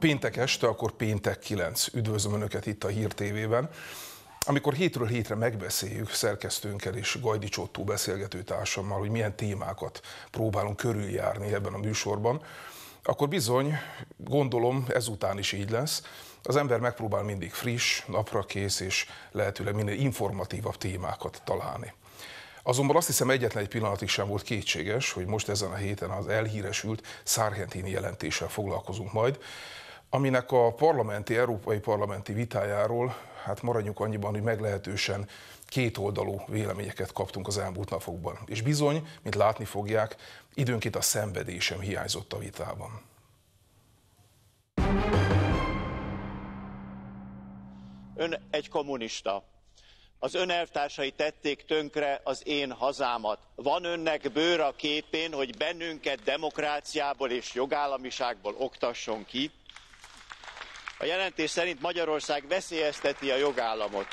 péntek este, akkor péntek 9. Üdvözlöm Önöket itt a Hír TV-ben. Amikor hétről hétre megbeszéljük szerkesztőnkkel és Gajdi Csottó beszélgető társammal, hogy milyen témákat próbálunk körüljárni ebben a műsorban, akkor bizony, gondolom, ezután is így lesz. Az ember megpróbál mindig friss, naprakész és lehetőleg minél informatívabb témákat találni. Azonban azt hiszem egyetlen egy pillanatig sem volt kétséges, hogy most ezen a héten az elhíresült szárhentini jelentéssel foglalkozunk majd, aminek a parlamenti, európai parlamenti vitájáról, hát maradjunk annyiban, hogy meglehetősen kétoldalú véleményeket kaptunk az elmúlt napokban. És bizony, mint látni fogják, időnként a szenvedésem hiányzott a vitában. Ön egy kommunista. Az ön elvtársai tették tönkre az én hazámat. Van önnek bőr a képén, hogy bennünket demokráciából és jogállamiságból oktasson ki? A jelentés szerint Magyarország veszélyezteti a jogállamot.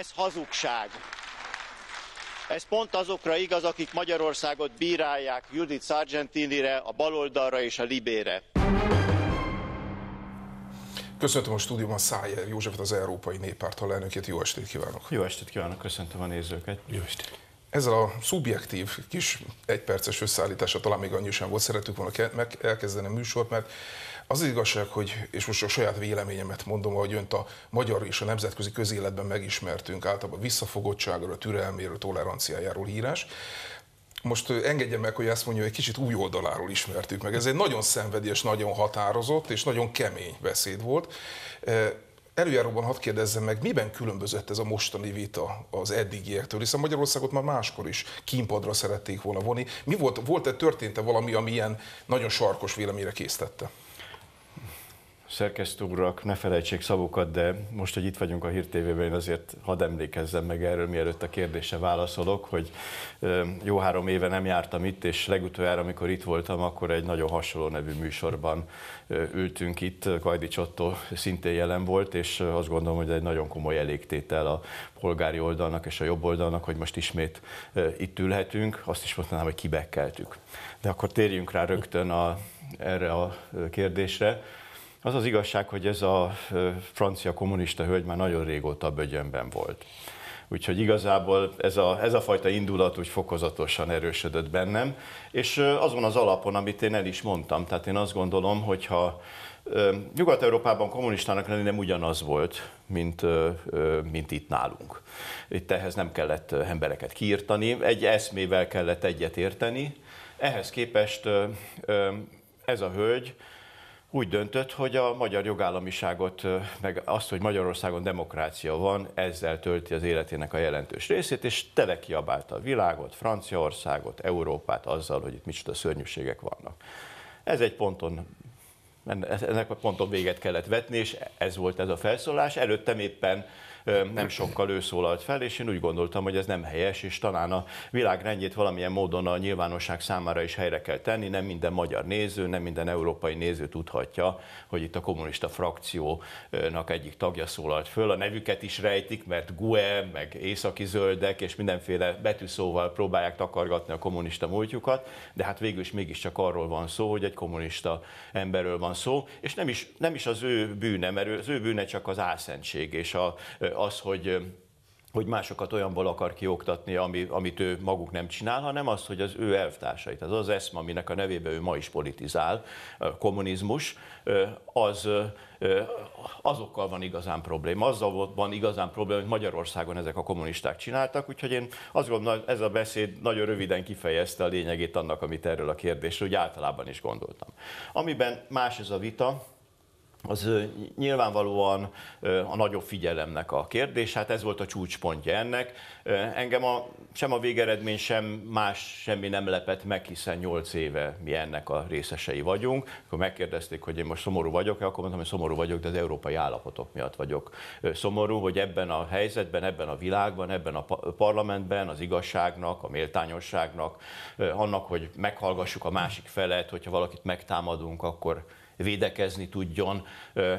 Ez hazugság. Ez pont azokra igaz, akik Magyarországot bírálják Judith Sargentinire, a baloldalra és a libére. Köszöntöm a stúdióban Szájer Józsefet, az Európai Néppárt alelnökét. Jó estét kívánok! Jó estét kívánok, köszöntöm a nézőket! Jó estét! Ezzel a szubjektív kis egyperces összeállítása talán még annyi sem volt, szeretük volna elkezdeni a műsort, mert az igazság, hogy, és most a saját véleményemet mondom, hogy önt a magyar és a nemzetközi közéletben megismertünk, általában visszafogottságról, türelméről, toleranciájáról írás, most engedje meg, hogy ezt mondja, hogy egy kicsit új oldaláról ismertük meg. Ez egy nagyon szenvedélyes, nagyon határozott és nagyon kemény beszéd volt. Előjáróban hadd kérdezzem meg, miben különbözött ez a mostani vita az eddigiektől, hiszen Magyarországot már máskor is kínpadra szerették volna vonni. Mi volt, volt-e, történt-e valami, ami ilyen nagyon sarkos véleményre késztette? Szerkesztő urak, ne felejtsék szavukat, de most, hogy itt vagyunk a Hír TV-ben, én azért hadd emlékezzem meg erről, mielőtt a kérdése válaszolok, hogy jó három éve nem jártam itt, és legutoljára, amikor itt voltam, akkor egy nagyon hasonló nevű műsorban ültünk itt, Kajdi Csotto szintén jelen volt, és azt gondolom, hogy egy nagyon komoly elégtétel a polgári oldalnak és a jobb oldalnak, hogy most ismét itt ülhetünk, azt is mondanám, hogy kibekkeltük. De akkor térjünk rá rögtön a, erre a kérdésre az az igazság, hogy ez a francia kommunista hölgy már nagyon régóta bögyönben volt. Úgyhogy igazából ez a, ez a fajta indulat úgy fokozatosan erősödött bennem, és azon az alapon, amit én el is mondtam, tehát én azt gondolom, hogyha Nyugat-Európában kommunistának lenni nem ugyanaz volt, mint, mint itt nálunk. Itt ehhez nem kellett embereket kiirtani, egy eszmével kellett egyet érteni. Ehhez képest ez a hölgy úgy döntött, hogy a magyar jogállamiságot, meg azt, hogy Magyarországon demokrácia van, ezzel tölti az életének a jelentős részét, és kiabálta a világot, Franciaországot, Európát azzal, hogy itt micsoda szörnyűségek vannak. Ez egy ponton ennek a ponton véget kellett vetni, és ez volt ez a felszólás. Előttem éppen nem sokkal ő szólalt fel, és én úgy gondoltam, hogy ez nem helyes, és talán a világrendjét valamilyen módon a nyilvánosság számára is helyre kell tenni, nem minden magyar néző, nem minden európai néző tudhatja, hogy itt a kommunista frakciónak egyik tagja szólalt föl, a nevüket is rejtik, mert GUE, meg északi zöldek, és mindenféle betűszóval próbálják takargatni a kommunista múltjukat, de hát végül is mégiscsak arról van szó, hogy egy kommunista emberről van szó, és nem is, nem is az ő bűne, mert az ő bűne csak az álszentség és a, az, hogy hogy másokat olyanból akar kioktatni, ami, amit ő maguk nem csinál, hanem az, hogy az ő elvtársait, az az eszma, aminek a nevébe ő ma is politizál, kommunizmus, az azokkal van igazán probléma, azzal van igazán probléma, hogy Magyarországon ezek a kommunisták csináltak, úgyhogy én azt gondolom, ez a beszéd nagyon röviden kifejezte a lényegét annak, amit erről a kérdésről úgy általában is gondoltam. Amiben más ez a vita, az nyilvánvalóan a nagyobb figyelemnek a kérdés, hát ez volt a csúcspontja ennek. Engem a, sem a végeredmény, sem más semmi nem lepett meg, hiszen 8 éve mi ennek a részesei vagyunk. Akkor megkérdezték, hogy én most szomorú vagyok, akkor mondtam, hogy szomorú vagyok, de az európai állapotok miatt vagyok szomorú, hogy ebben a helyzetben, ebben a világban, ebben a parlamentben az igazságnak, a méltányosságnak, annak, hogy meghallgassuk a másik felet, hogyha valakit megtámadunk, akkor védekezni tudjon,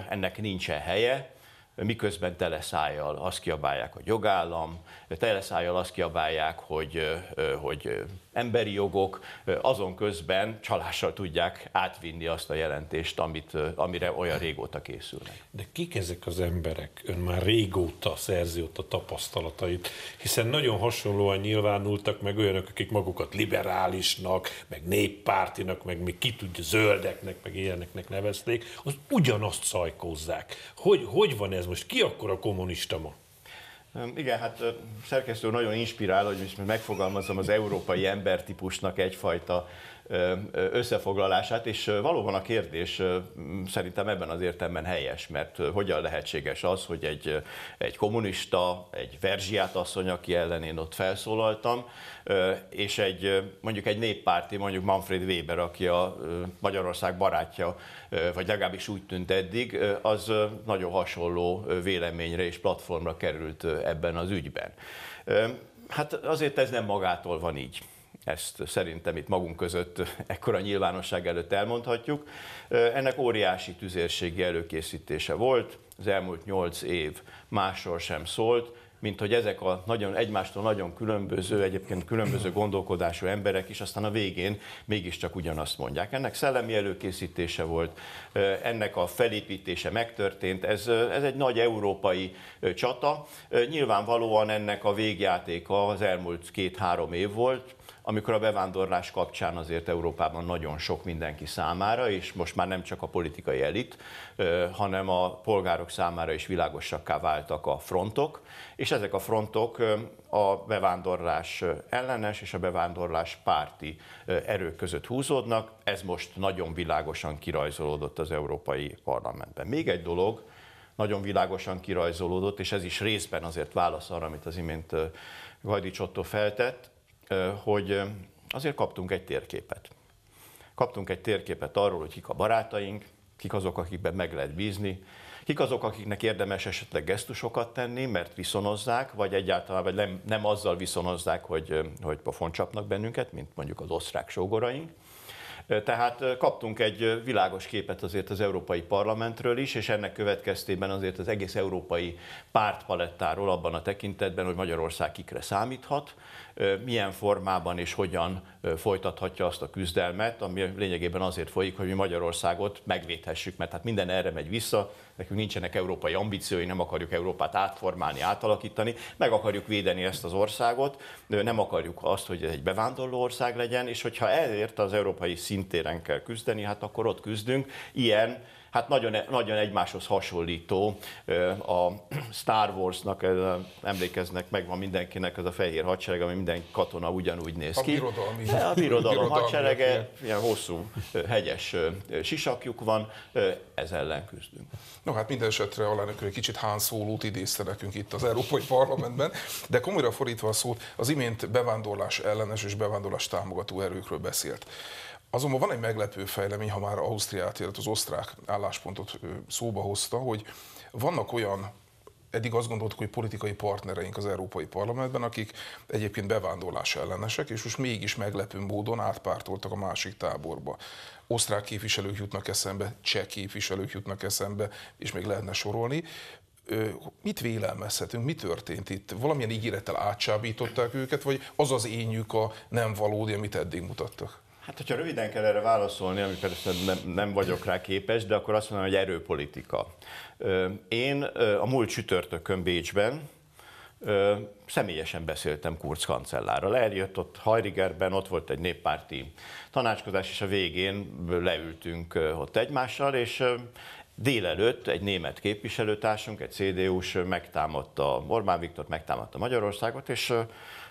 ennek nincsen helye, miközben teleszájjal azt kiabálják, hogy jogállam, teleszájjal azt kiabálják, hogy, hogy emberi jogok azon közben csalással tudják átvinni azt a jelentést, amit, amire olyan régóta készülnek. De kik ezek az emberek? Ön már régóta szerzi ott a tapasztalatait, hiszen nagyon hasonlóan nyilvánultak meg olyanok, akik magukat liberálisnak, meg néppártinak, meg még ki tudja, zöldeknek, meg ilyeneknek nevezték, az ugyanazt szajkózzák. Hogy, hogy van ez most? Ki akkor a kommunista ma? Igen, hát szerkesztő nagyon inspirál, hogy megfogalmazom az európai embertípusnak egyfajta összefoglalását, és valóban a kérdés szerintem ebben az értelemben helyes, mert hogyan lehetséges az, hogy egy, egy kommunista, egy Verzsiát asszony, aki ellen én ott felszólaltam, és egy mondjuk egy néppárti, mondjuk Manfred Weber, aki a Magyarország barátja, vagy legalábbis úgy tűnt eddig, az nagyon hasonló véleményre és platformra került ebben az ügyben. Hát azért ez nem magától van így. Ezt szerintem itt magunk között ekkora nyilvánosság előtt elmondhatjuk. Ennek óriási tüzérségi előkészítése volt, az elmúlt nyolc év másról sem szólt, mint hogy ezek a nagyon, egymástól nagyon különböző, egyébként különböző gondolkodású emberek is aztán a végén mégiscsak ugyanazt mondják. Ennek szellemi előkészítése volt, ennek a felépítése megtörtént, ez, ez egy nagy európai csata. Nyilvánvalóan ennek a végjátéka az elmúlt két-három év volt, amikor a bevándorlás kapcsán azért Európában nagyon sok mindenki számára, és most már nem csak a politikai elit, hanem a polgárok számára is világosakká váltak a frontok, és ezek a frontok a bevándorlás ellenes és a bevándorlás párti erők között húzódnak. Ez most nagyon világosan kirajzolódott az Európai Parlamentben. Még egy dolog, nagyon világosan kirajzolódott, és ez is részben azért válasz arra, amit az imént Gajdics Otto feltett, hogy azért kaptunk egy térképet. Kaptunk egy térképet arról, hogy kik a barátaink, kik azok, akikben meg lehet bízni, kik azok, akiknek érdemes esetleg gesztusokat tenni, mert viszonozzák, vagy egyáltalán vagy nem, nem azzal viszonozzák, hogy, hogy pofon csapnak bennünket, mint mondjuk az osztrák sógoraink. Tehát kaptunk egy világos képet azért az Európai Parlamentről is, és ennek következtében azért az egész európai pártpalettáról abban a tekintetben, hogy Magyarország kikre számíthat, milyen formában és hogyan folytathatja azt a küzdelmet, ami lényegében azért folyik, hogy mi Magyarországot megvédhessük, mert hát minden erre megy vissza, nekünk nincsenek európai ambíciói, nem akarjuk Európát átformálni, átalakítani, meg akarjuk védeni ezt az országot, nem akarjuk azt, hogy ez egy bevándorló ország legyen, és hogyha elérte az európai szintéren kell küzdeni, hát akkor ott küzdünk, ilyen hát nagyon, e- nagyon egymáshoz hasonlító a Star Warsnak, nak emlékeznek, megvan mindenkinek ez a fehér hadsereg, ami minden katona ugyanúgy néz a ki. Birodalmi. A birodalom hadserege, ilyen. ilyen hosszú hegyes sisakjuk van, ez ellen küzdünk. No hát minden esetre alelnök egy kicsit Han Szólót idézte nekünk itt az Európai Parlamentben, de komolyra fordítva a szót, az imént bevándorlás ellenes és bevándorlás támogató erőkről beszélt. Azonban van egy meglepő fejlemény, ha már Ausztriát, illetve az osztrák álláspontot szóba hozta, hogy vannak olyan eddig azt gondoltuk, hogy politikai partnereink az Európai Parlamentben, akik egyébként bevándorlás ellenesek, és most mégis meglepő módon átpártoltak a másik táborba. Osztrák képviselők jutnak eszembe, cseh képviselők jutnak eszembe, és még lehetne sorolni. Mit vélelmezhetünk, mi történt itt? Valamilyen ígérettel átsábították őket, vagy az az ényük a nem valódi, amit eddig mutattak? Hát, hogyha röviden kell erre válaszolni, ami persze nem, nem vagyok rá képes, de akkor azt mondom, hogy erőpolitika. Én a múlt csütörtökön Bécsben személyesen beszéltem Kurz kancellárral. Eljött ott Hajrigerben, ott volt egy néppárti tanácskozás, és a végén leültünk ott egymással, és Délelőtt egy német képviselőtársunk, egy CDU-s megtámadta Orbán Viktor, megtámadta Magyarországot, és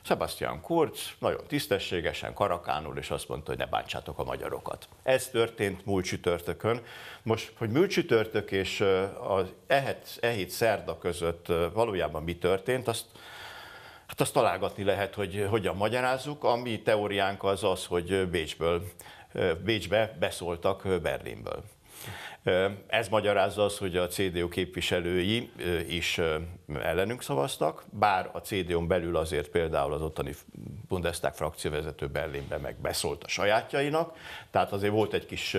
Sebastian Kurz nagyon tisztességesen, karakánul, és azt mondta, hogy ne bántsátok a magyarokat. Ez történt múlt csütörtökön. Most, hogy múlt csütörtök és az ehet, ehét szerda között valójában mi történt, azt Hát azt találgatni lehet, hogy hogyan magyarázzuk. A mi teóriánk az az, hogy Bécsből, Bécsbe beszóltak Berlinből. Ez magyarázza az, hogy a CDU képviselői is ellenünk szavaztak, bár a CDU-n belül azért például az ottani Bundestag frakcióvezető Berlinben meg beszólt a sajátjainak, tehát azért volt egy kis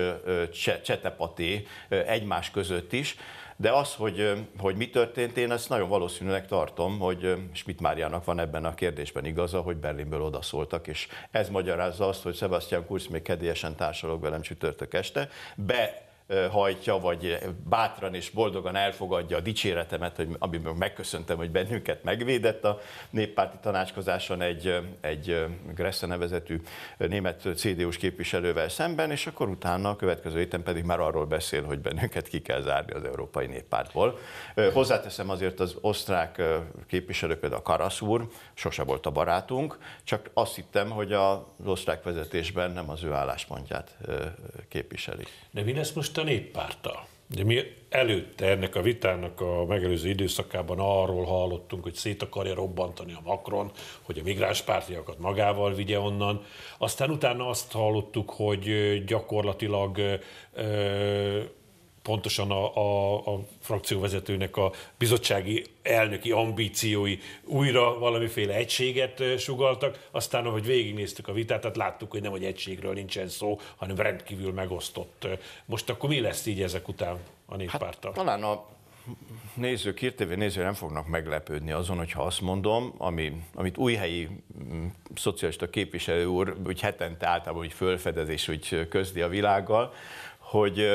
csetepaté egymás között is, de az, hogy, hogy mi történt, én ezt nagyon valószínűleg tartom, hogy Schmidt Máriának van ebben a kérdésben igaza, hogy Berlinből odaszóltak, és ez magyarázza azt, hogy Sebastian Kurz még kedélyesen társalog velem csütörtök este, be hajtja, vagy bátran és boldogan elfogadja a dicséretemet, hogy, amiben megköszöntem, hogy bennünket megvédett a néppárti tanácskozáson egy, egy Gresse nevezetű német CDU-s képviselővel szemben, és akkor utána a következő héten pedig már arról beszél, hogy bennünket ki kell zárni az Európai Néppártból. Hozzáteszem azért az osztrák képviselő, például Karasz úr, sose volt a barátunk, csak azt hittem, hogy az osztrák vezetésben nem az ő álláspontját képviseli. De mi lesz most a néppárttal. De mi előtte ennek a vitának a megelőző időszakában arról hallottunk, hogy szét akarja robbantani a Macron, hogy a migránspártiakat magával vigye onnan. Aztán utána azt hallottuk, hogy gyakorlatilag ö, pontosan a, a, a frakcióvezetőnek a bizottsági elnöki ambíciói újra valamiféle egységet sugaltak, aztán, ahogy végignéztük a vitát, tehát láttuk, hogy nem, hogy egységről nincsen szó, hanem rendkívül megosztott. Most akkor mi lesz így ezek után a néppárttal? Hát, talán a nézők, hírtévé nézők nem fognak meglepődni azon, hogyha azt mondom, ami, amit újhelyi mm, szocialista képviselő úr úgy hetente általában úgy fölfedezés, úgy közli a világgal, hogy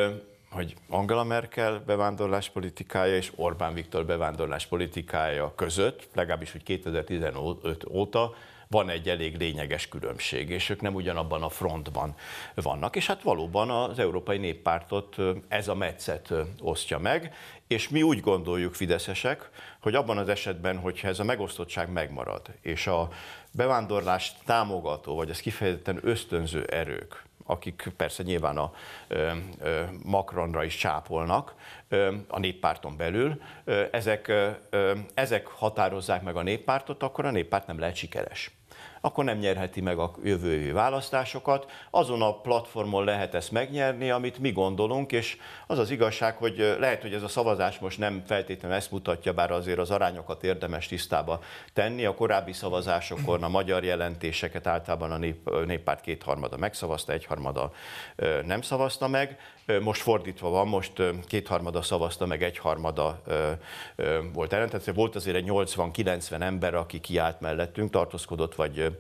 hogy Angela Merkel bevándorláspolitikája és Orbán Viktor bevándorláspolitikája között, legalábbis hogy 2015 óta van egy elég lényeges különbség, és ők nem ugyanabban a frontban vannak. És hát valóban az Európai Néppártot ez a metszet osztja meg, és mi úgy gondoljuk, fideszesek, hogy abban az esetben, hogyha ez a megosztottság megmarad, és a bevándorlást támogató, vagy az kifejezetten ösztönző erők akik persze nyilván a Macronra is csápolnak a néppárton belül, ezek, ezek határozzák meg a néppártot, akkor a néppárt nem lehet sikeres akkor nem nyerheti meg a jövő választásokat. Azon a platformon lehet ezt megnyerni, amit mi gondolunk, és az az igazság, hogy lehet, hogy ez a szavazás most nem feltétlenül ezt mutatja, bár azért az arányokat érdemes tisztába tenni. A korábbi szavazásokon a magyar jelentéseket általában a nép, néppárt kétharmada megszavazta, egyharmada nem szavazta meg. Most fordítva van, most kétharmada szavazta meg, egyharmada volt ellen. Tehát volt azért egy 80-90 ember, aki kiállt mellettünk, tartózkodott vagy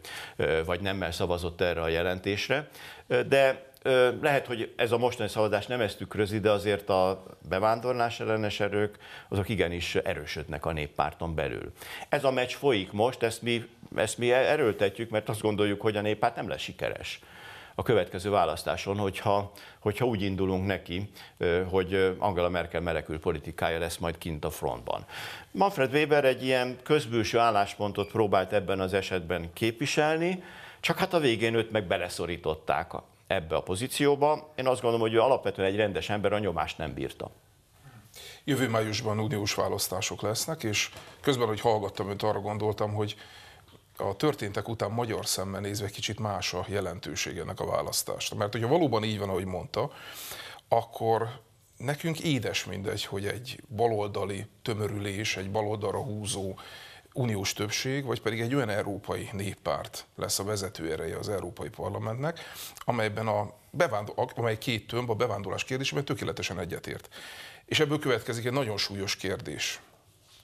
vagy nemmel szavazott erre a jelentésre. De lehet, hogy ez a mostani szavazás nem ezt tükrözi, de azért a bevándorlás ellenes erők, azok igenis erősödnek a néppárton belül. Ez a meccs folyik most, ezt mi, ezt mi erőltetjük, mert azt gondoljuk, hogy a néppárt nem lesz sikeres a következő választáson, hogyha, hogyha úgy indulunk neki, hogy Angela Merkel menekül politikája lesz majd kint a frontban. Manfred Weber egy ilyen közbülső álláspontot próbált ebben az esetben képviselni, csak hát a végén őt meg beleszorították ebbe a pozícióba. Én azt gondolom, hogy ő alapvetően egy rendes ember a nyomást nem bírta. Jövő májusban uniós választások lesznek, és közben, hogy hallgattam őt, arra gondoltam, hogy a történtek után magyar szemmel nézve kicsit más a jelentőség ennek a választásnak. Mert hogyha valóban így van, ahogy mondta, akkor nekünk édes mindegy, hogy egy baloldali tömörülés, egy baloldalra húzó uniós többség, vagy pedig egy olyan európai néppárt lesz a vezető ereje az Európai Parlamentnek, amelyben a bevándor, amely két tömb a bevándorlás kérdésében tökéletesen egyetért. És ebből következik egy nagyon súlyos kérdés,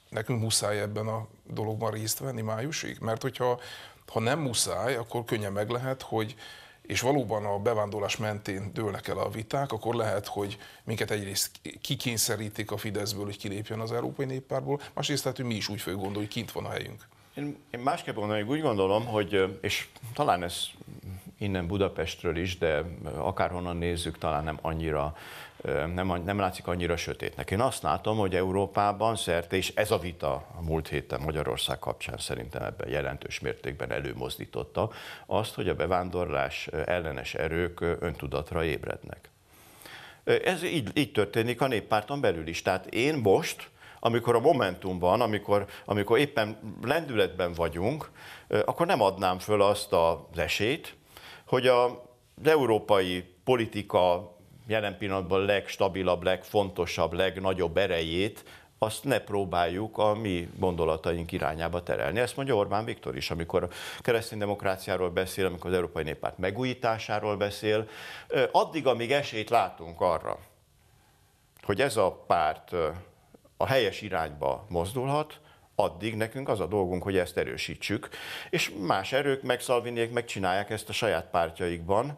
nekünk muszáj ebben a dologban részt venni májusig? Mert hogyha ha nem muszáj, akkor könnyen meg lehet, hogy és valóban a bevándorlás mentén dőlnek el a viták, akkor lehet, hogy minket egyrészt kikényszerítik a Fideszből, hogy kilépjen az Európai Néppárból, másrészt tehát, hogy mi is úgy fogjuk gondolni, hogy kint van a helyünk. Én, én másképp gondolom, úgy gondolom, hogy, és talán ez innen Budapestről is, de akárhonnan nézzük, talán nem annyira nem, nem látszik annyira sötétnek. Én azt látom, hogy Európában szerte, és ez a vita a múlt héten Magyarország kapcsán szerintem ebben jelentős mértékben előmozdította azt, hogy a bevándorlás ellenes erők öntudatra ébrednek. Ez így, így történik a néppárton belül is. Tehát én most, amikor a momentumban, amikor, amikor éppen lendületben vagyunk, akkor nem adnám föl azt az esélyt, hogy a, az európai politika jelen pillanatban legstabilabb, legfontosabb, legnagyobb erejét, azt ne próbáljuk a mi gondolataink irányába terelni. Ezt mondja Orbán Viktor is, amikor a keresztény demokráciáról beszél, amikor az Európai Néppárt megújításáról beszél. Addig, amíg esélyt látunk arra, hogy ez a párt a helyes irányba mozdulhat, addig nekünk az a dolgunk, hogy ezt erősítsük, és más erők, meg Szalviniék megcsinálják ezt a saját pártjaikban,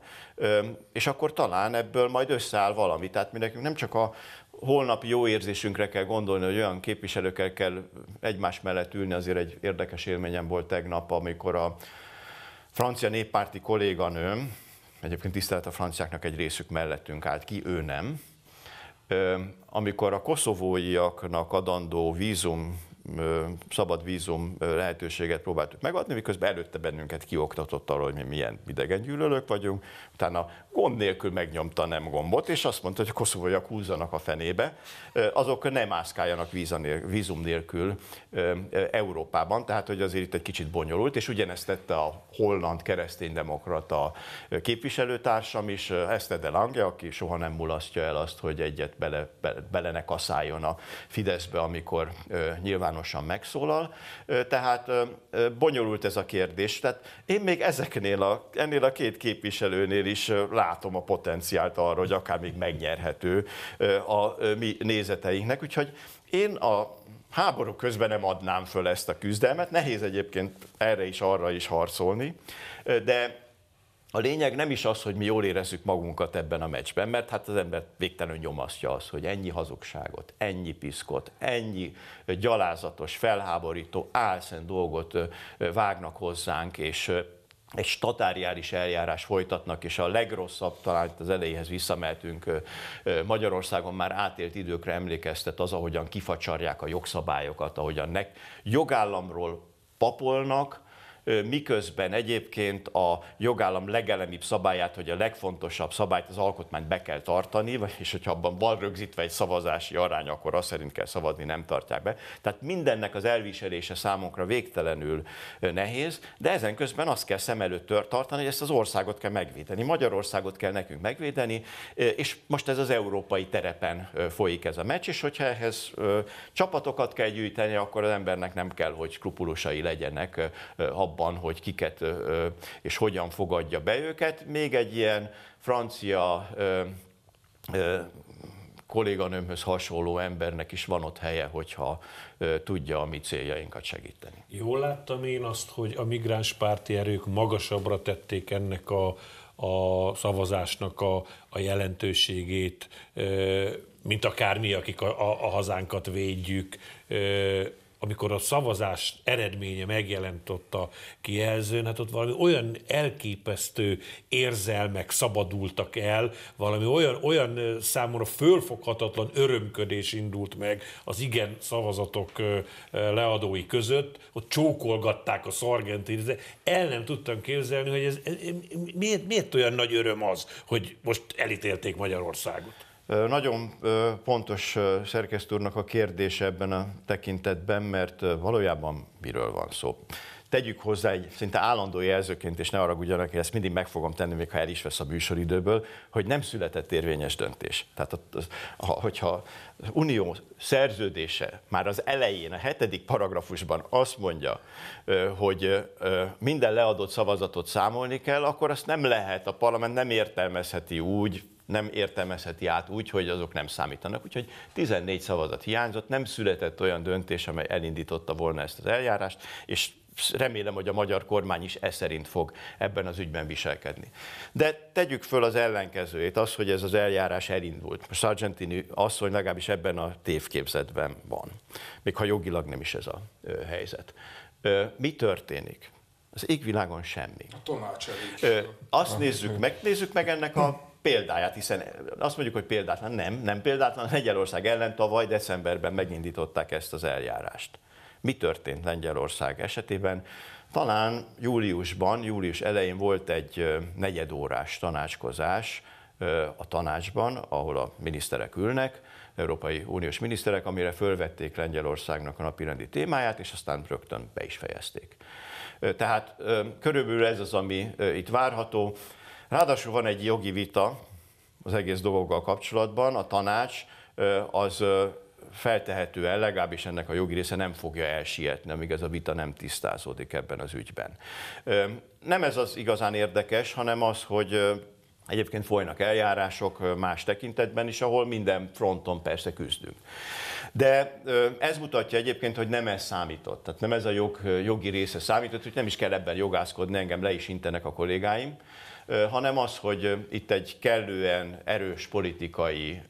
és akkor talán ebből majd összeáll valami. Tehát mi nekünk nem csak a holnap jó érzésünkre kell gondolni, hogy olyan képviselőkkel kell egymás mellett ülni, azért egy érdekes élményem volt tegnap, amikor a francia néppárti kolléganőm, egyébként tisztelt a franciáknak egy részük mellettünk állt ki, ő nem, amikor a koszovóiaknak adandó vízum szabad vízum lehetőséget próbáltuk megadni, miközben előtte bennünket kioktatott arról, hogy mi milyen idegen gyűlölők vagyunk, utána gond nélkül megnyomta nem gombot, és azt mondta, hogy a koszovóiak húzzanak a fenébe, azok nem mászkáljanak vízum nélkül Európában, tehát hogy azért itt egy kicsit bonyolult, és ugyanezt tette a holland kereszténydemokrata képviselőtársam is, Eszte de Lange, aki soha nem mulasztja el azt, hogy egyet bele, bele, bele ne kaszáljon a Fideszbe, amikor nyilván nyilvánosan megszólal. Tehát bonyolult ez a kérdés. Tehát én még ezeknél a, ennél a két képviselőnél is látom a potenciált arra, hogy akár még megnyerhető a mi nézeteinknek. Úgyhogy én a háború közben nem adnám föl ezt a küzdelmet. Nehéz egyébként erre is, arra is harcolni, de a lényeg nem is az, hogy mi jól érezzük magunkat ebben a meccsben, mert hát az ember végtelenül nyomasztja az, hogy ennyi hazugságot, ennyi piszkot, ennyi gyalázatos, felháborító, álszent dolgot vágnak hozzánk, és egy statáriális eljárás folytatnak, és a legrosszabb, talán az elejéhez visszamehetünk, Magyarországon már átélt időkre emlékeztet az, ahogyan kifacsarják a jogszabályokat, ahogyan nek jogállamról papolnak, miközben egyébként a jogállam legelemibb szabályát, hogy a legfontosabb szabályt az alkotmányt be kell tartani, és hogyha abban van rögzítve egy szavazási arány, akkor azt szerint kell szavazni, nem tartják be. Tehát mindennek az elviselése számunkra végtelenül nehéz, de ezen közben azt kell szem előtt tartani, hogy ezt az országot kell megvédeni. Magyarországot kell nekünk megvédeni, és most ez az európai terepen folyik ez a meccs, és hogyha ehhez csapatokat kell gyűjteni, akkor az embernek nem kell, hogy skrupulusai legyenek abban, abban, hogy kiket és hogyan fogadja be őket. Még egy ilyen francia kolléganőmhöz hasonló embernek is van ott helye, hogyha tudja a mi céljainkat segíteni. Jól láttam én azt, hogy a migráns párti erők magasabbra tették ennek a, a szavazásnak a, a jelentőségét, mint akár mi, akik a, a, a hazánkat védjük, amikor a szavazás eredménye megjelent ott a kijelzőn, hát ott valami olyan elképesztő érzelmek szabadultak el, valami olyan, olyan számomra fölfoghatatlan örömködés indult meg az igen szavazatok leadói között, ott csókolgatták a szargentin, de el nem tudtam képzelni, hogy ez, ez miért, miért olyan nagy öröm az, hogy most elítélték Magyarországot. Nagyon pontos szerkesztőrnek a kérdése ebben a tekintetben, mert valójában miről van szó. Tegyük hozzá egy szinte állandó jelzőként, és ne arra hogy ezt mindig meg fogom tenni, még ha el is vesz a műsoridőből, hogy nem született érvényes döntés. Tehát hogyha az unió szerződése már az elején, a hetedik paragrafusban azt mondja, hogy minden leadott szavazatot számolni kell, akkor azt nem lehet, a parlament nem értelmezheti úgy, nem értelmezheti át úgy, hogy azok nem számítanak. Úgyhogy 14 szavazat hiányzott, nem született olyan döntés, amely elindította volna ezt az eljárást, és remélem, hogy a magyar kormány is e szerint fog ebben az ügyben viselkedni. De tegyük föl az ellenkezőjét, az, hogy ez az eljárás elindult. Sargentini asszony legalábbis ebben a tévképzetben van, még ha jogilag nem is ez a ö, helyzet. Ö, mi történik? Az égvilágon semmi. A tanács elég. Ö, azt nézzük meg, nézzük meg ennek a példáját, hiszen azt mondjuk, hogy példátlan, nem, nem példátlan, Lengyelország ellen tavaly decemberben megindították ezt az eljárást. Mi történt Lengyelország esetében? Talán júliusban, július elején volt egy negyedórás tanácskozás a tanácsban, ahol a miniszterek ülnek, Európai Uniós miniszterek, amire fölvették Lengyelországnak a napirendi témáját, és aztán rögtön be is fejezték. Tehát körülbelül ez az, ami itt várható. Ráadásul van egy jogi vita az egész dolgokkal kapcsolatban, a tanács az feltehetően, legalábbis ennek a jogi része nem fogja elsietni, amíg ez a vita nem tisztázódik ebben az ügyben. Nem ez az igazán érdekes, hanem az, hogy egyébként folynak eljárások más tekintetben is, ahol minden fronton persze küzdünk. De ez mutatja egyébként, hogy nem ez számított. Tehát nem ez a jog, jogi része számított, hogy nem is kell ebben jogászkodni, engem le is intenek a kollégáim, hanem az, hogy itt egy kellően erős politikai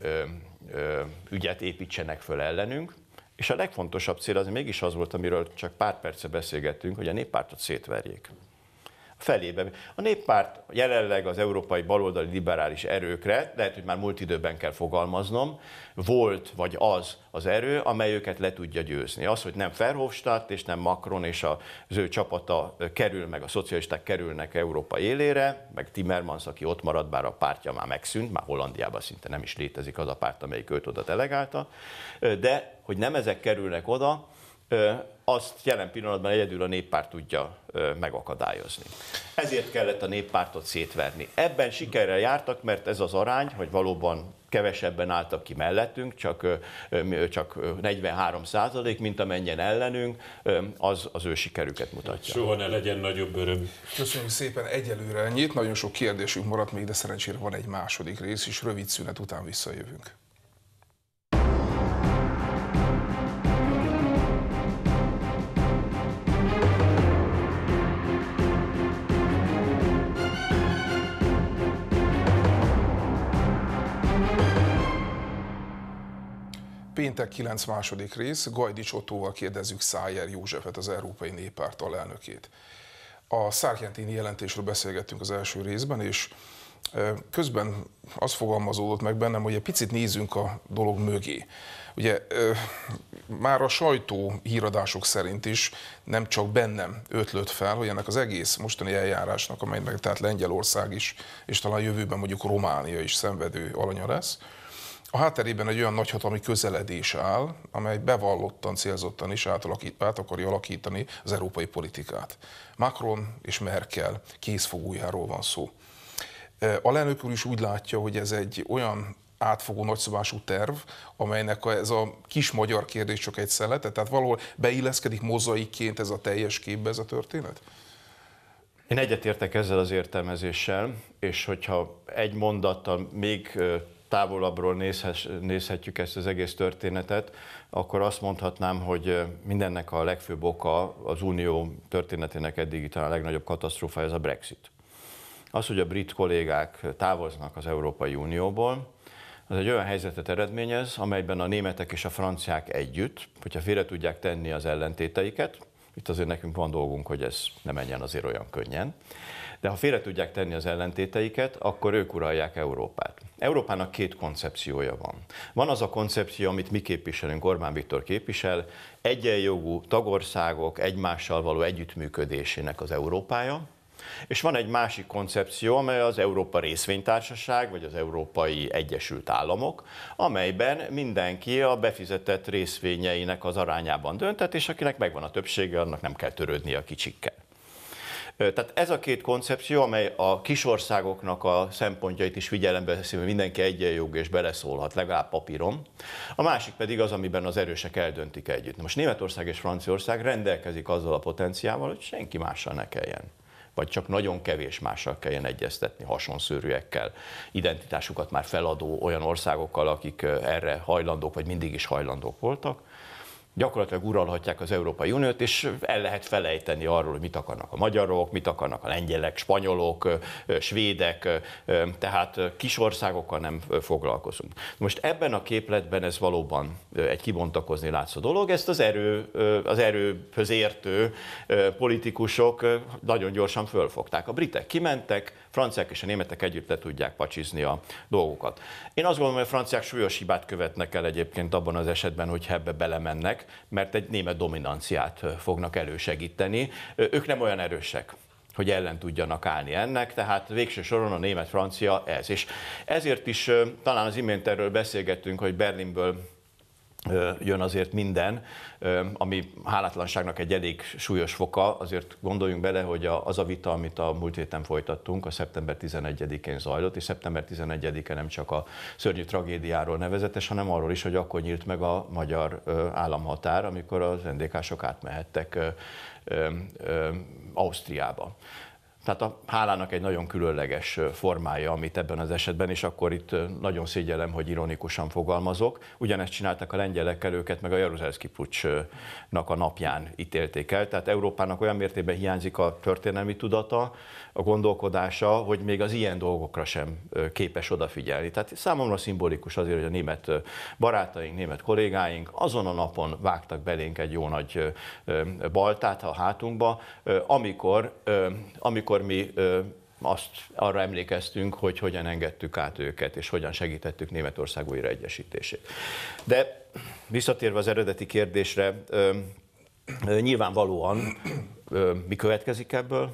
ügyet építsenek föl ellenünk. És a legfontosabb cél az mégis az volt, amiről csak pár perce beszélgettünk, hogy a néppártot szétverjék felébe. A néppárt jelenleg az európai baloldali liberális erőkre, lehet, hogy már múlt időben kell fogalmaznom, volt vagy az az erő, amely őket le tudja győzni. Az, hogy nem Verhofstadt és nem Macron és az ő csapata kerül meg, a szocialisták kerülnek Európa élére, meg Timmermans, aki ott marad, bár a pártja már megszűnt, már Hollandiában szinte nem is létezik az a párt, amelyik őt oda delegálta, de hogy nem ezek kerülnek oda, azt jelen pillanatban egyedül a néppárt tudja megakadályozni. Ezért kellett a néppártot szétverni. Ebben sikerrel jártak, mert ez az arány, hogy valóban kevesebben álltak ki mellettünk, csak, csak 43 százalék, mint amennyien ellenünk, az az ő sikerüket mutatja. Soha ne legyen nagyobb öröm. Köszönjük szépen egyelőre ennyit, nagyon sok kérdésünk maradt még, de szerencsére van egy második rész, és rövid szünet után visszajövünk. Péntek második rész, Gajdics Ottóval kérdezzük Szájer Józsefet, az Európai Néppárt alelnökét. A szárkentini jelentésről beszélgettünk az első részben, és közben az fogalmazódott meg bennem, hogy egy picit nézzünk a dolog mögé. Ugye már a sajtó híradások szerint is nem csak bennem ötlött fel, hogy ennek az egész mostani eljárásnak, amelynek tehát Lengyelország is, és talán jövőben mondjuk Románia is szenvedő alanya lesz, a hátterében egy olyan nagyhatalmi közeledés áll, amely bevallottan, célzottan is átalakít, át akarja alakítani az európai politikát. Macron és Merkel kézfogójáról van szó. A úr is úgy látja, hogy ez egy olyan átfogó nagyszabású terv, amelynek ez a kis magyar kérdés csak egy szelete, tehát valahol beilleszkedik mozaikként ez a teljes képbe ez a történet? Én egyetértek ezzel az értelmezéssel, és hogyha egy mondattal még távolabbról nézhess, nézhetjük ezt az egész történetet, akkor azt mondhatnám, hogy mindennek a legfőbb oka az unió történetének eddig talán a legnagyobb katasztrófa ez a Brexit. Az, hogy a brit kollégák távoznak az Európai Unióból, az egy olyan helyzetet eredményez, amelyben a németek és a franciák együtt, hogyha félre tudják tenni az ellentéteiket, itt azért nekünk van dolgunk, hogy ez ne menjen azért olyan könnyen. De ha félre tudják tenni az ellentéteiket, akkor ők uralják Európát. Európának két koncepciója van. Van az a koncepció, amit mi képviselünk, Orbán Viktor képvisel, egyenjogú tagországok egymással való együttműködésének az Európája, és van egy másik koncepció, amely az Európa Részvénytársaság, vagy az Európai Egyesült Államok, amelyben mindenki a befizetett részvényeinek az arányában döntet, és akinek megvan a többsége, annak nem kell törődni a kicsikkel. Tehát ez a két koncepció, amely a kisországoknak a szempontjait is figyelembe veszi, hogy mindenki egyenjog és beleszólhat, legalább papíron. A másik pedig az, amiben az erősek eldöntik együtt. Most Németország és Franciaország rendelkezik azzal a potenciával, hogy senki mással ne kelljen vagy csak nagyon kevés mással kelljen egyeztetni, hasonszörűekkel, identitásukat már feladó olyan országokkal, akik erre hajlandók, vagy mindig is hajlandók voltak, gyakorlatilag uralhatják az Európai Uniót, és el lehet felejteni arról, hogy mit akarnak a magyarok, mit akarnak a lengyelek, spanyolok, svédek, tehát kis országokkal nem foglalkozunk. Most ebben a képletben ez valóban egy kibontakozni látszó dolog, ezt az, erő, az erőhöz értő politikusok nagyon gyorsan fölfogták. A britek kimentek, franciák és a németek együtt le tudják pacsizni a dolgokat. Én azt gondolom, hogy a franciák súlyos hibát követnek el egyébként abban az esetben, hogy ebbe belemennek, erősek, mert egy német dominanciát fognak elősegíteni. Ők nem olyan erősek hogy ellen tudjanak állni ennek, tehát végső soron a német-francia ez. És ezért is talán az imént erről beszélgettünk, hogy Berlinből jön azért minden, ami hálátlanságnak egy elég súlyos foka. Azért gondoljunk bele, hogy az a vita, amit a múlt héten folytattunk, a szeptember 11-én zajlott, és szeptember 11-e nem csak a szörnyű tragédiáról nevezetes, hanem arról is, hogy akkor nyílt meg a magyar államhatár, amikor az NDK-sok átmehettek Ausztriába. Tehát a hálának egy nagyon különleges formája, amit ebben az esetben, és akkor itt nagyon szégyellem, hogy ironikusan fogalmazok. Ugyanezt csináltak a lengyelekkel, őket meg a Jaruzelszki pucsnak a napján ítélték el. Tehát Európának olyan mértékben hiányzik a történelmi tudata, a gondolkodása, hogy még az ilyen dolgokra sem képes odafigyelni. Tehát számomra szimbolikus azért, hogy a német barátaink, német kollégáink azon a napon vágtak belénk egy jó nagy baltát a hátunkba, amikor, amikor mi azt arra emlékeztünk, hogy hogyan engedtük át őket, és hogyan segítettük Németország újraegyesítését. De visszatérve az eredeti kérdésre, nyilvánvalóan mi következik ebből?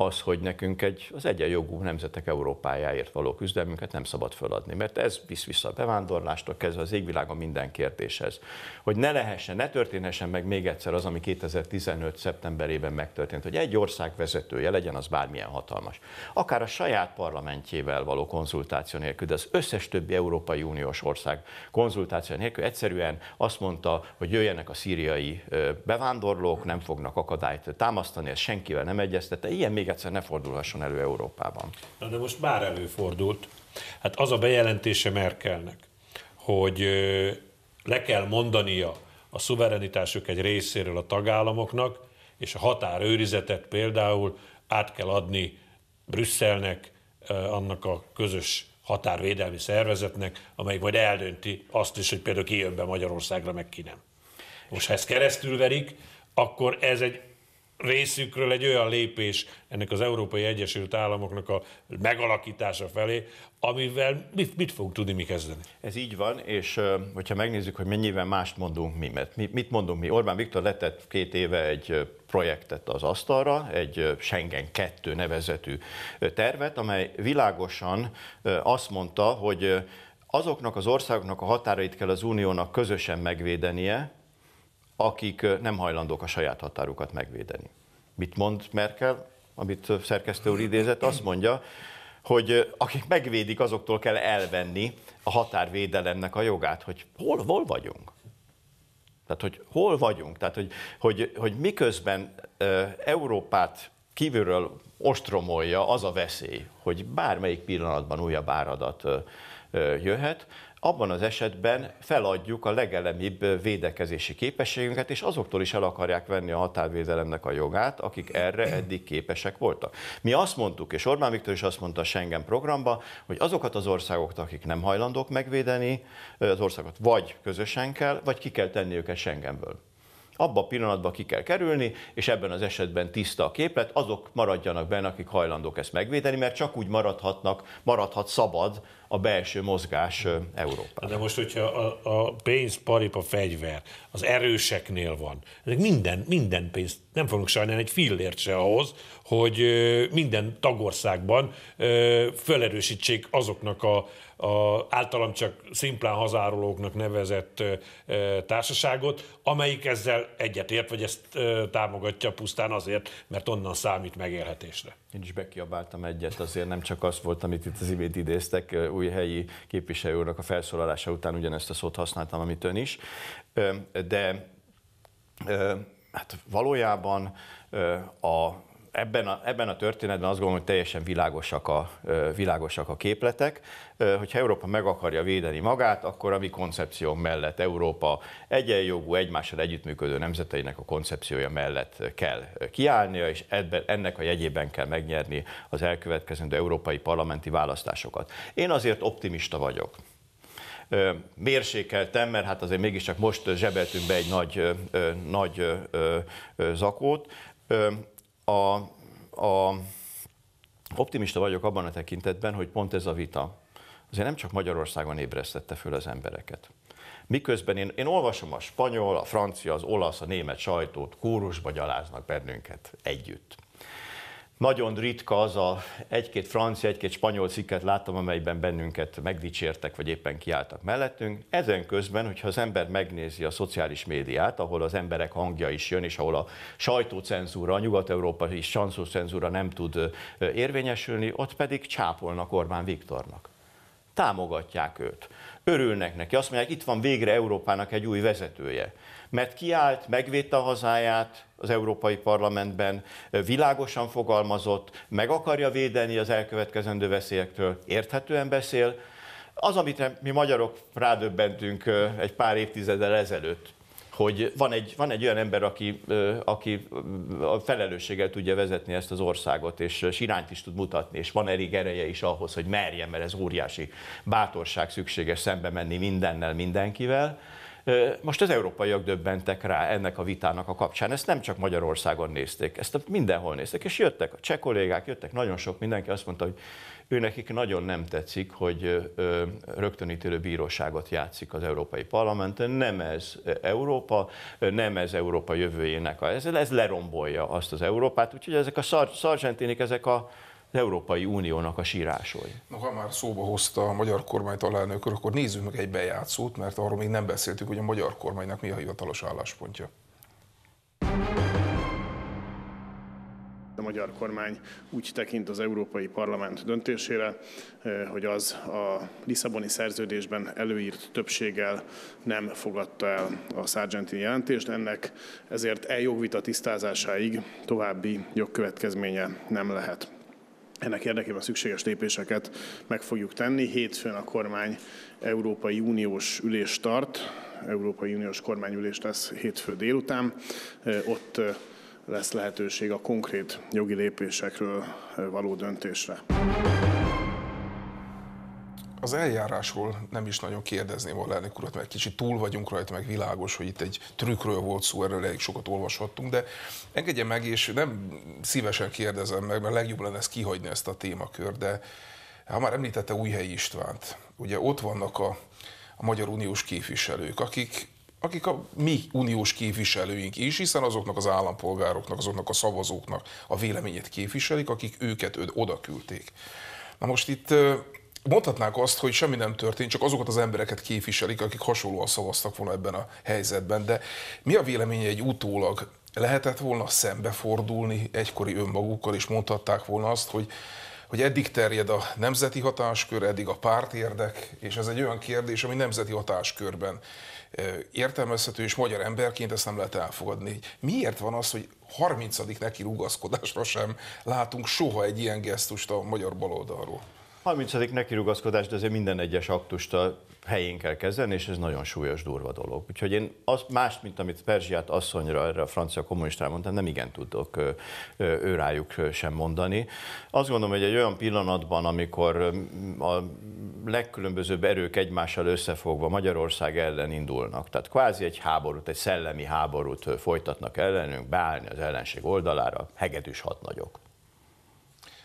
az, hogy nekünk egy, az egyenjogú nemzetek Európájáért való küzdelmünket nem szabad föladni, mert ez visz vissza a bevándorlástól kezdve az égvilágon minden kérdéshez. Hogy ne lehessen, ne történhessen meg még egyszer az, ami 2015. szeptemberében megtörtént, hogy egy ország vezetője legyen az bármilyen hatalmas. Akár a saját parlamentjével való konzultáció nélkül, de az összes többi Európai Uniós ország konzultáció nélkül egyszerűen azt mondta, hogy jöjjenek a szíriai bevándorlók, nem fognak akadályt támasztani, ezt senkivel nem egyeztette. Ilyen még egyszer ne fordulhasson elő Európában. Na de most már előfordult. Hát az a bejelentése Merkelnek, hogy le kell mondania a szuverenitásuk egy részéről a tagállamoknak, és a határőrizetet például át kell adni Brüsszelnek, annak a közös határvédelmi szervezetnek, amelyik majd eldönti azt is, hogy például ki jön be Magyarországra, meg ki nem. Most ha ezt keresztül verik, akkor ez egy részükről egy olyan lépés ennek az Európai Egyesült Államoknak a megalakítása felé, amivel mit, mit fogunk tudni mi kezdeni? Ez így van, és hogyha megnézzük, hogy mennyivel mást mondunk mi, mert mi, mit mondunk mi? Orbán Viktor letett két éve egy projektet az asztalra, egy Schengen 2 nevezetű tervet, amely világosan azt mondta, hogy azoknak az országoknak a határait kell az uniónak közösen megvédenie, akik nem hajlandók a saját határukat megvédeni. Mit mond Merkel, amit szerkesztő úr idézett? Azt mondja, hogy akik megvédik, azoktól kell elvenni a határvédelemnek a jogát, hogy hol, hol vagyunk. Tehát, hogy hol vagyunk, tehát, hogy, hogy, hogy miközben Európát kívülről ostromolja az a veszély, hogy bármelyik pillanatban újabb áradat jöhet, abban az esetben feladjuk a legelemibb védekezési képességünket, és azoktól is el akarják venni a határvédelemnek a jogát, akik erre eddig képesek voltak. Mi azt mondtuk, és Orbán Viktor is azt mondta a Schengen programban hogy azokat az országokat, akik nem hajlandók megvédeni az országot, vagy közösen kell, vagy ki kell tenni őket Schengenből abba a pillanatban ki kell kerülni, és ebben az esetben tiszta a képlet, azok maradjanak benne, akik hajlandók ezt megvédeni, mert csak úgy maradhatnak, maradhat szabad a belső mozgás Európában. De most, hogyha a, a pénz, paripa, fegyver az erőseknél van, Ezek minden, minden pénzt nem fogunk sajnálni egy fillért se ahhoz, hogy minden tagországban felerősítsék azoknak a, a általam csak szimplán hazárolóknak nevezett társaságot, amelyik ezzel egyetért, vagy ezt támogatja pusztán azért, mert onnan számít megélhetésre. Én is bekiabáltam egyet, azért nem csak az volt, amit itt az imént idéztek, új helyi képviselő úrnak a felszólalása után ugyanezt a szót használtam, amit ön is. De hát valójában a ebben a, ebben a történetben azt gondolom, hogy teljesen világosak a, világosak a képletek. Hogyha Európa meg akarja védeni magát, akkor a mi koncepció mellett Európa egyenjogú, egymással együttműködő nemzeteinek a koncepciója mellett kell kiállnia, és ebben, ennek a jegyében kell megnyerni az elkövetkezendő európai parlamenti választásokat. Én azért optimista vagyok mérsékeltem, mert hát azért mégiscsak most zsebeltünk be egy nagy, nagy zakót, a, a, optimista vagyok abban a tekintetben, hogy pont ez a vita azért nem csak Magyarországon ébresztette föl az embereket. Miközben én, én olvasom a spanyol, a francia, az olasz, a német sajtót, kórusba gyaláznak bennünket együtt. Nagyon ritka az a egy-két francia, egy-két spanyol cikket láttam, amelyben bennünket megdicsértek, vagy éppen kiálltak mellettünk. Ezen közben, hogyha az ember megnézi a szociális médiát, ahol az emberek hangja is jön, és ahol a sajtócenzúra, a nyugat-európai sanszócenzúra nem tud érvényesülni, ott pedig csápolnak Orbán Viktornak támogatják őt örülnek neki. Azt mondják, itt van végre Európának egy új vezetője. Mert kiállt, megvédte a hazáját az Európai Parlamentben, világosan fogalmazott, meg akarja védeni az elkövetkezendő veszélyektől, érthetően beszél. Az, amit mi magyarok rádöbbentünk egy pár évtizeddel ezelőtt, hogy van egy, van egy olyan ember, aki, aki a felelősséggel tudja vezetni ezt az országot, és, és irányt is tud mutatni, és van elég ereje is ahhoz, hogy merjen, mert ez óriási bátorság szükséges szembe menni mindennel, mindenkivel. Most az európaiak döbbentek rá ennek a vitának a kapcsán. Ezt nem csak Magyarországon nézték, ezt mindenhol nézték. És jöttek a cseh kollégák, jöttek nagyon sok mindenki, azt mondta, hogy nekik nagyon nem tetszik, hogy rögtönítő bíróságot játszik az Európai Parlamenten. Nem ez Európa, nem ez Európa jövőjének. Ez, ez lerombolja azt az Európát, úgyhogy ezek a szar, szargentinik, ezek a az Európai Uniónak a sírásai. No, ha már szóba hozta a magyar kormány alelnökör, akkor nézzük meg egy bejátszót, mert arról még nem beszéltük, hogy a magyar kormánynak mi a hivatalos álláspontja. magyar kormány úgy tekint az Európai Parlament döntésére, eh, hogy az a Lisszaboni szerződésben előírt többséggel nem fogadta el a Sargentini jelentést. Ennek ezért eljogvita tisztázásáig további jogkövetkezménye nem lehet. Ennek érdekében szükséges lépéseket meg fogjuk tenni. Hétfőn a kormány Európai Uniós ülés tart, Európai Uniós kormányülés lesz hétfő délután. Eh, ott eh, lesz lehetőség a konkrét jogi lépésekről való döntésre. Az eljárásról nem is nagyon kérdezném a elnök urat, mert kicsit túl vagyunk rajta, meg világos, hogy itt egy trükkről volt szó, erről elég sokat olvashattunk, de engedje meg, és nem szívesen kérdezem meg, mert legjobb lenne ezt kihagyni ezt a témakör, de ha már említette Újhelyi Istvánt, ugye ott vannak a, a Magyar Uniós képviselők, akik akik a mi uniós képviselőink is, hiszen azoknak az állampolgároknak, azoknak a szavazóknak a véleményét képviselik, akik őket oda küldték. Na most itt mondhatnák azt, hogy semmi nem történt, csak azokat az embereket képviselik, akik hasonlóan szavaztak volna ebben a helyzetben, de mi a véleménye egy utólag lehetett volna szembefordulni egykori önmagukkal, és mondhatták volna azt, hogy hogy eddig terjed a nemzeti hatáskör, eddig a pártérdek, és ez egy olyan kérdés, ami nemzeti hatáskörben értelmezhető, és magyar emberként ezt nem lehet elfogadni. Miért van az, hogy 30. neki rugaszkodásra sem látunk soha egy ilyen gesztust a magyar baloldalról? 30. nekirugaszkodás, de azért minden egyes aktust a helyén kell kezdeni, és ez nagyon súlyos, durva dolog. Úgyhogy én azt más, mint amit Perzsiát asszonyra, erre a francia kommunistára mondtam, nem igen tudok őrájuk sem mondani. Azt gondolom, hogy egy olyan pillanatban, amikor a legkülönbözőbb erők egymással összefogva Magyarország ellen indulnak, tehát kvázi egy háborút, egy szellemi háborút folytatnak ellenünk, beállni az ellenség oldalára, hegedűs nagyok.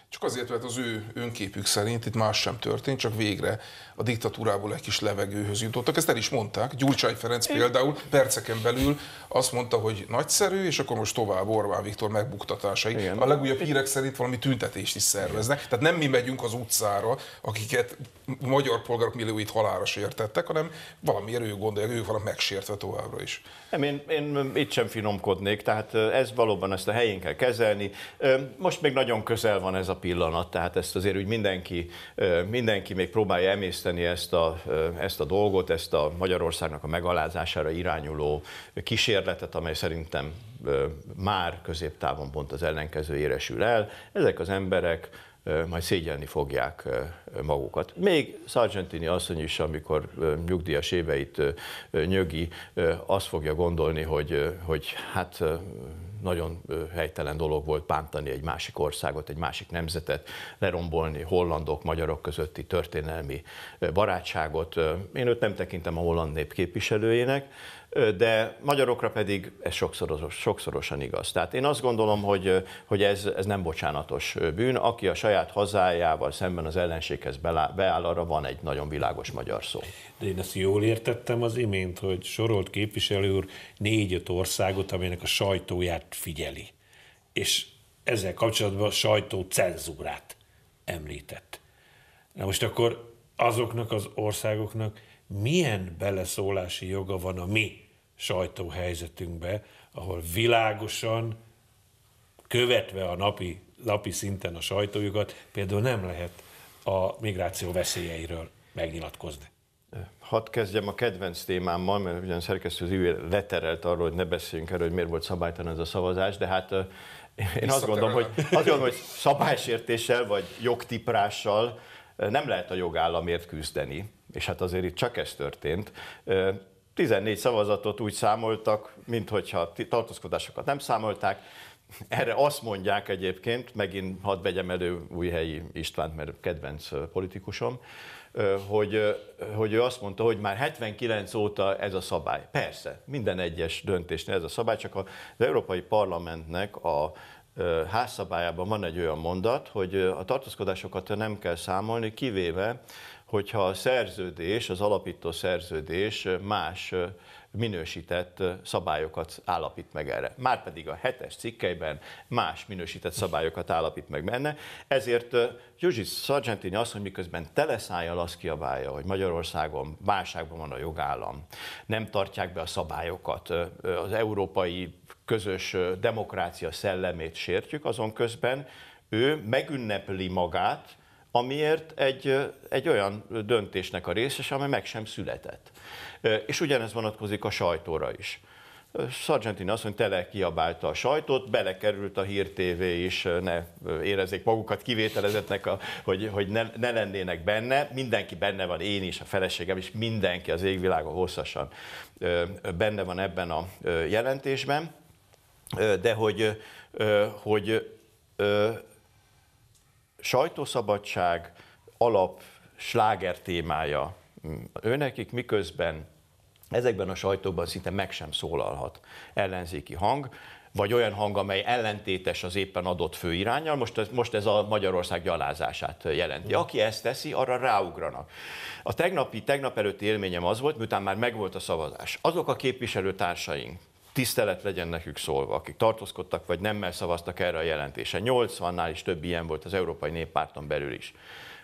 Csak azért, mert az ő önképük szerint itt más sem történt, csak végre a diktatúrából egy kis levegőhöz jutottak. Ezt el is mondták. Gyurcsány Ferenc például perceken belül azt mondta, hogy nagyszerű, és akkor most tovább Orbán Viktor megbuktatásai. Igen. A legújabb hírek szerint valami tüntetést is szerveznek. Igen. Tehát nem mi megyünk az utcára, akiket magyar polgárok millióit halára sértettek, hanem valamiért ő gondolják, ők valami megsértve továbbra is. Nem, én, én itt sem finomkodnék, tehát ez valóban ezt a helyén kell kezelni. Most még nagyon közel van ez a a pillanat, tehát ezt azért úgy mindenki, mindenki még próbálja emészteni ezt a, ezt a dolgot, ezt a Magyarországnak a megalázására irányuló kísérletet, amely szerintem már középtávon pont az ellenkező éresül el. Ezek az emberek majd szégyelni fogják magukat. Még Sargentini asszony is, amikor nyugdíjas éveit nyögi, azt fogja gondolni, hogy, hogy hát nagyon helytelen dolog volt bántani egy másik országot, egy másik nemzetet, lerombolni hollandok, magyarok közötti történelmi barátságot. Én őt nem tekintem a holland nép képviselőjének, de magyarokra pedig ez sokszoros, sokszorosan igaz. Tehát én azt gondolom, hogy, hogy ez, ez nem bocsánatos bűn. Aki a saját hazájával szemben az ellenséghez beáll, arra van egy nagyon világos magyar szó. De én ezt jól értettem az imént, hogy sorolt képviselő úr négy-öt országot, aminek a sajtóját figyeli. És ezzel kapcsolatban a sajtó cenzúrát említett. Na most akkor azoknak az országoknak milyen beleszólási joga van a mi sajtóhelyzetünkbe, ahol világosan követve a napi, napi szinten a sajtójukat, például nem lehet a migráció veszélyeiről megnyilatkozni. Hadd kezdjem a kedvenc témámmal, mert ugyan szerkesztő Züvér leterelt arról, hogy ne beszéljünk erről, hogy miért volt szabálytalan ez a szavazás, de hát eh, én azt gondolom, hogy, azt gondolom, hogy szabálysértéssel vagy jogtiprással eh, nem lehet a jogállamért küzdeni, és hát azért itt csak ez történt. Eh, 14 szavazatot úgy számoltak, minthogyha tartózkodásokat nem számolták. Erre azt mondják egyébként, megint hadd vegyem elő Újhelyi Istvánt, mert kedvenc politikusom, hogy, hogy ő azt mondta, hogy már 79 óta ez a szabály. Persze, minden egyes döntésnél ez a szabály, csak az Európai Parlamentnek a házszabályában van egy olyan mondat, hogy a tartózkodásokat nem kell számolni, kivéve hogyha a szerződés, az alapító szerződés más minősített szabályokat állapít meg erre. Márpedig a hetes cikkeiben más minősített szabályokat állapít meg benne, ezért Gyurgis Sargentini azt, hogy miközben teleszájjal azt kiabálja, hogy Magyarországon válságban van a jogállam, nem tartják be a szabályokat, az európai közös demokrácia szellemét sértjük, azon közben ő megünnepli magát, amiért egy, egy olyan döntésnek a részes, amely meg sem született. És ugyanez vonatkozik a sajtóra is. Sargentini azt mondja, tele kiabálta a sajtót, belekerült a Hír TV is, ne érezzék magukat kivételezetnek, a, hogy, hogy ne, ne lennének benne. Mindenki benne van, én is, a feleségem is, mindenki az égvilága hosszasan benne van ebben a jelentésben. De hogy, hogy sajtószabadság alap sláger témája hm, őnekik, miközben ezekben a sajtóban szinte meg sem szólalhat ellenzéki hang, vagy olyan hang, amely ellentétes az éppen adott főirányjal, most ez, most ez a Magyarország gyalázását jelenti. Hm. Aki ezt teszi, arra ráugranak. A tegnapi, tegnap előtti élményem az volt, miután már megvolt a szavazás. Azok a képviselőtársaink, tisztelet legyen nekük szólva, akik tartózkodtak vagy nemmel szavaztak erre a jelentése. 80-nál is több ilyen volt az Európai Néppárton belül is.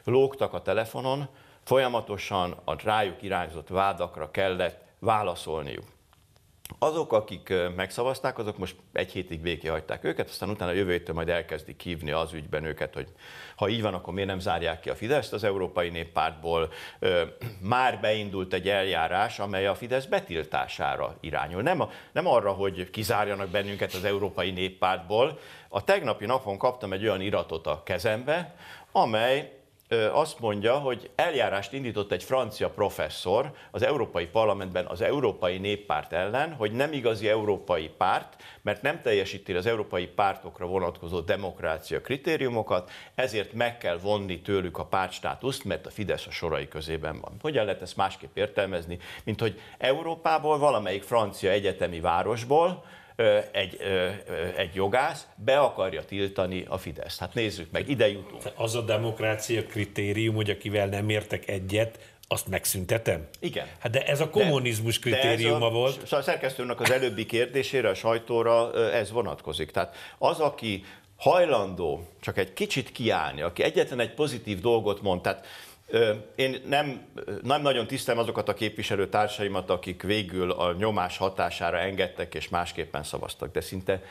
Lógtak a telefonon, folyamatosan a rájuk irányzott vádakra kellett válaszolniuk. Azok, akik megszavazták, azok most egy hétig végig hagyták őket, aztán utána jövő héttől majd elkezdik hívni az ügyben őket, hogy ha így van, akkor miért nem zárják ki a Fideszt az Európai Néppártból. Már beindult egy eljárás, amely a Fidesz betiltására irányul. Nem, nem arra, hogy kizárjanak bennünket az Európai Néppártból. A tegnapi napon kaptam egy olyan iratot a kezembe, amely azt mondja, hogy eljárást indított egy francia professzor az Európai Parlamentben az Európai Néppárt ellen, hogy nem igazi európai párt, mert nem teljesíti az európai pártokra vonatkozó demokrácia kritériumokat, ezért meg kell vonni tőlük a pártstátuszt, mert a Fidesz a sorai közében van. Hogyan lehet ezt másképp értelmezni, mint hogy Európából valamelyik francia egyetemi városból, egy, egy jogász be akarja tiltani a Fidesz. Hát nézzük meg, ide jutunk. Az a demokrácia kritérium, hogy akivel nem értek egyet, azt megszüntetem? Igen. Hát de ez a kommunizmus de, kritériuma de ez a, volt. Szóval a szerkesztőnek az előbbi kérdésére, a sajtóra ez vonatkozik. Tehát az, aki hajlandó csak egy kicsit kiállni, aki egyetlen egy pozitív dolgot mond, tehát én nem, nem nagyon tisztem azokat a képviselő társaimat, akik végül a nyomás hatására engedtek és másképpen szavaztak, de szinte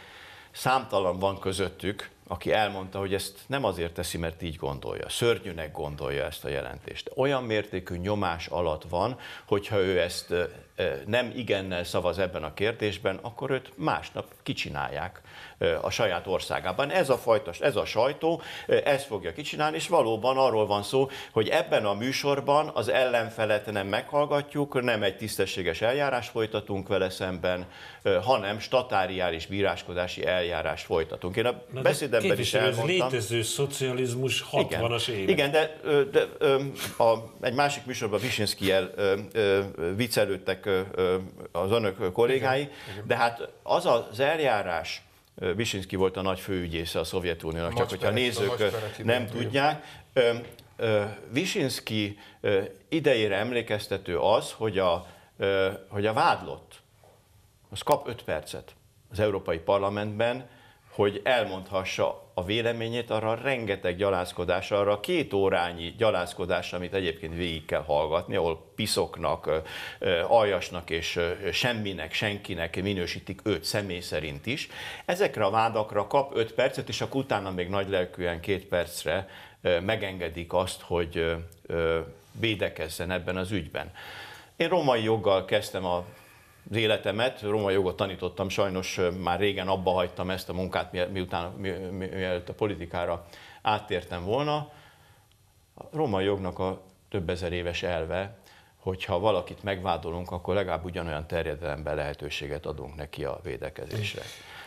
számtalan van közöttük, aki elmondta, hogy ezt nem azért teszi, mert így gondolja, szörnyűnek gondolja ezt a jelentést. Olyan mértékű nyomás alatt van, hogyha ő ezt nem igennel szavaz ebben a kérdésben, akkor őt másnap kicsinálják a saját országában. Ez a fajta, ez a sajtó, ezt fogja kicsinálni, és valóban arról van szó, hogy ebben a műsorban az ellenfelet nem meghallgatjuk, nem egy tisztességes eljárás folytatunk vele szemben, hanem statáriális bíráskodási eljárás folytatunk. Én a Na beszédemben is elmondtam. létező szocializmus 60-as évek. Igen, de, de, de a, egy másik műsorban Visinszkijel viccelődtek az önök kollégái, de hát az az eljárás, Visinski volt a nagy főügyésze a Szovjetuniónak, csak hogyha a nézők a nem tudják, Visinski idejére emlékeztető az, hogy a, hogy a vádlott, az kap 5 percet az Európai Parlamentben, hogy elmondhassa a véleményét arra a rengeteg gyalázkodásra, arra a két órányi gyalázkodásra, amit egyébként végig kell hallgatni, ahol piszoknak, aljasnak és semminek, senkinek minősítik őt személy szerint is. Ezekre a vádakra kap 5 percet, és akkor utána még nagylelkűen két percre megengedik azt, hogy védekezzen ebben az ügyben. Én romai joggal kezdtem a az életemet, roma jogot tanítottam, sajnos már régen abba hagytam ezt a munkát, miután mielőtt a politikára áttértem volna. A roma jognak a több ezer éves elve, hogyha valakit megvádolunk, akkor legalább ugyanolyan terjedelemben lehetőséget adunk neki a védekezésre.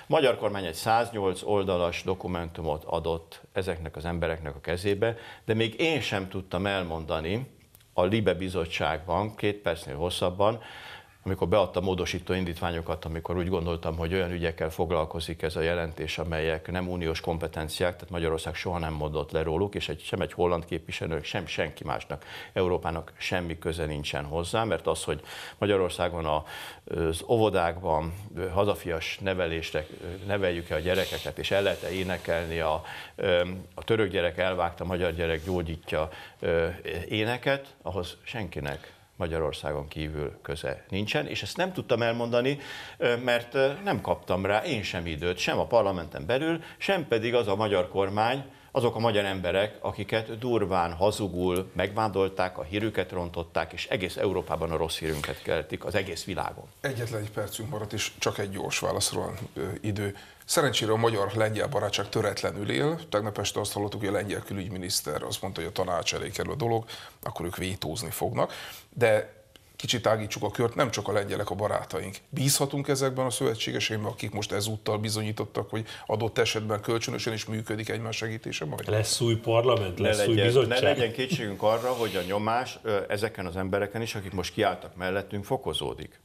Magyar kormány egy 108 oldalas dokumentumot adott ezeknek az embereknek a kezébe, de még én sem tudtam elmondani a Libe bizottságban, két percnél hosszabban, amikor beadta módosító indítványokat, amikor úgy gondoltam, hogy olyan ügyekkel foglalkozik ez a jelentés, amelyek nem uniós kompetenciák, tehát Magyarország soha nem mondott le róluk, és egy, sem egy holland képviselőnek, sem senki másnak Európának semmi köze nincsen hozzá, mert az, hogy Magyarországon a, az óvodákban hazafias nevelésre neveljük-e a gyerekeket, és el lehet-e énekelni a, a török gyerek elvágta, a magyar gyerek gyógyítja éneket, ahhoz senkinek Magyarországon kívül köze nincsen, és ezt nem tudtam elmondani, mert nem kaptam rá én sem időt, sem a parlamenten belül, sem pedig az a magyar kormány, azok a magyar emberek, akiket durván hazugul megvándolták, a hírüket rontották, és egész Európában a rossz hírünket keltik, az egész világon. Egyetlen egy percünk maradt, és csak egy gyors válaszról idő. Szerencsére a magyar-lengyel barátság töretlenül él. Tegnap este azt hallottuk, hogy a lengyel külügyminiszter azt mondta, hogy a tanács elé kerül a dolog, akkor ők vétózni fognak. De kicsit ágítsuk a kört, nem csak a lengyelek a barátaink. Bízhatunk ezekben a szövetségesekben, akik most ezúttal bizonyítottak, hogy adott esetben kölcsönösen is működik egymás segítése majd? Lesz új parlament, lesz ne új legyen, bizottság. Ne legyen kétségünk arra, hogy a nyomás ezeken az embereken is, akik most kiálltak mellettünk, fokozódik.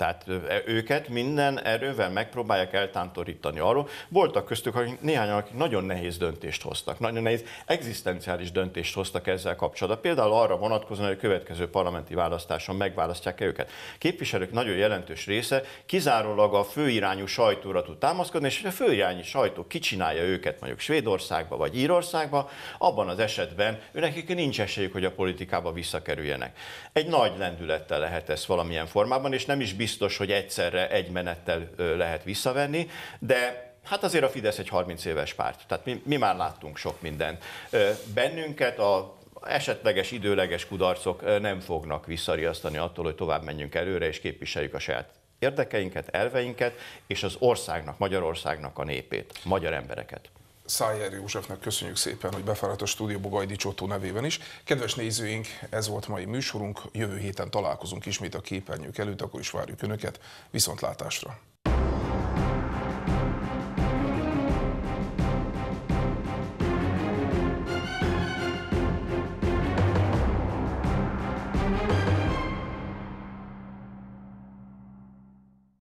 Tehát e, őket minden erővel megpróbálják eltántorítani arról. Voltak köztük akik, néhányan, akik nagyon nehéz döntést hoztak, nagyon nehéz egzisztenciális döntést hoztak ezzel kapcsolatban. Például arra vonatkozóan, hogy a következő parlamenti választáson megválasztják-e őket. Képviselők nagyon jelentős része kizárólag a főirányú sajtóra tud támaszkodni, és a főirányú sajtó kicsinálja őket mondjuk Svédországba vagy Írországba, abban az esetben őnek nincs esélyük, hogy a politikába visszakerüljenek. Egy nagy lendülettel lehet ez valamilyen formában, és nem is biztos, biztos, hogy egyszerre egy menettel lehet visszavenni, de Hát azért a Fidesz egy 30 éves párt, tehát mi, mi már láttunk sok mindent. Bennünket a esetleges időleges kudarcok nem fognak visszariasztani attól, hogy tovább menjünk előre és képviseljük a saját érdekeinket, elveinket, és az országnak, Magyarországnak a népét, magyar embereket. Szájer Józsefnek köszönjük szépen, hogy befáradt a stúdióba Gajdi Csotó nevében is. Kedves nézőink, ez volt mai műsorunk, jövő héten találkozunk ismét a képernyők előtt, akkor is várjuk Önöket, viszontlátásra!